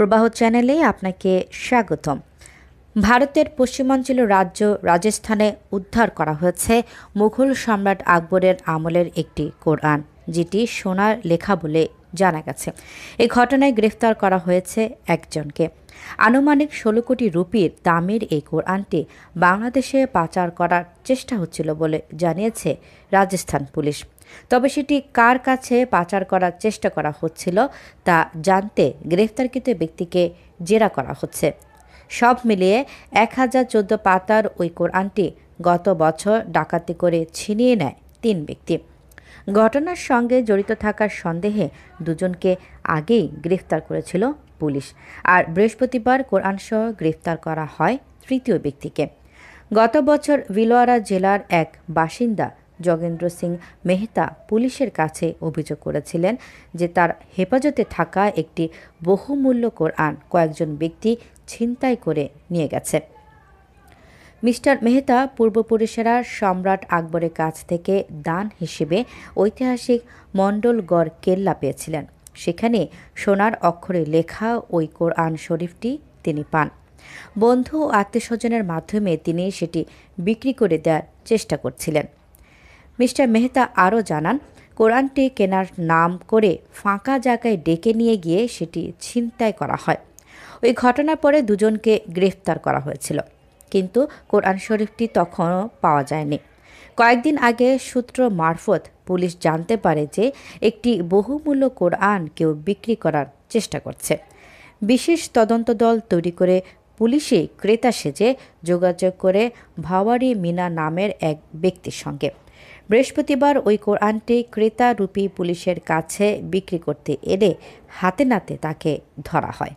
প্রবাহ চ্যানেলে আপনাকে স্বাগতম ভারতের পশ্চিমাঞ্চল রাজ্য রাজস্থানে উদ্ধার করা হয়েছে মুঘল সম্রাট আকবরের আমলের একটি কোরআন যেটি সোনার লেখা বলে জানা গেছে এই ঘটনায় গ্রেফতার করা হয়েছে একজনকে আনুমানিক ষোলো কোটি রুপির দামের এই কোরআনটি বাংলাদেশে পাচার করার চেষ্টা হচ্ছিল বলে জানিয়েছে রাজস্থান পুলিশ তবে সেটি কার কাছে পাচার করার চেষ্টা করা হচ্ছিল তা জানতে গ্রেফতারকৃত ব্যক্তিকে জেরা করা হচ্ছে সব মিলিয়ে এক হাজার চোদ্দো পাতার ওই কোরআনটি গত বছর ডাকাতি করে ছিনিয়ে নেয় তিন ব্যক্তি ঘটনার সঙ্গে জড়িত থাকার সন্দেহে দুজনকে আগেই গ্রেফতার করেছিল পুলিশ আর বৃহস্পতিবার কোরআনসহ গ্রেফতার করা হয় তৃতীয় ব্যক্তিকে গত বছর ভিলোয়ারা জেলার এক বাসিন্দা যোগেন্দ্র সিং মেহতা পুলিশের কাছে অভিযোগ করেছিলেন যে তার হেফাজতে থাকা একটি বহুমূল্য কোরআন কয়েকজন ব্যক্তি ছিনতাই করে নিয়ে গেছে মিস্টার মেহতা পূর্বপুরুষেরা সম্রাট আকবরের কাছ থেকে দান হিসেবে ঐতিহাসিক মণ্ডলগড় কেল্লা পেয়েছিলেন সেখানে সোনার অক্ষরে লেখা ওই কোরআন শরীফটি তিনি পান বন্ধু ও আত্মীয়স্বজনের মাধ্যমে তিনি সেটি বিক্রি করে দেওয়ার চেষ্টা করছিলেন মিস্টার মেহতা আরও জানান কোরআনটি কেনার নাম করে ফাঁকা জায়গায় ডেকে নিয়ে গিয়ে সেটি ছিনতাই করা হয় ওই ঘটনার পরে দুজনকে গ্রেফতার করা হয়েছিল কিন্তু কোরআন শরীফটি তখনও পাওয়া যায়নি কয়েকদিন আগে সূত্র মারফত পুলিশ জানতে পারে যে একটি বহুমূল্য কোরআন কেউ বিক্রি করার চেষ্টা করছে বিশেষ তদন্ত দল তৈরি করে পুলিশে ক্রেতা সেজে যোগাযোগ করে ভাওয়ারি মিনা নামের এক ব্যক্তির সঙ্গে বৃহস্পতিবার ওই কোরআনটি ক্রেতা রূপী পুলিশের কাছে বিক্রি করতে এলে হাতে নাতে তাকে ধরা হয়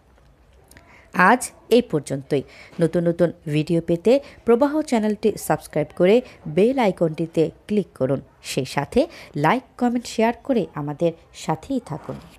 আজ এই পর্যন্তই নতুন নতুন ভিডিও পেতে প্রবাহ চ্যানেলটি সাবস্ক্রাইব করে বেল আইকনটিতে ক্লিক করুন সেই সাথে লাইক কমেন্ট শেয়ার করে আমাদের সাথেই থাকুন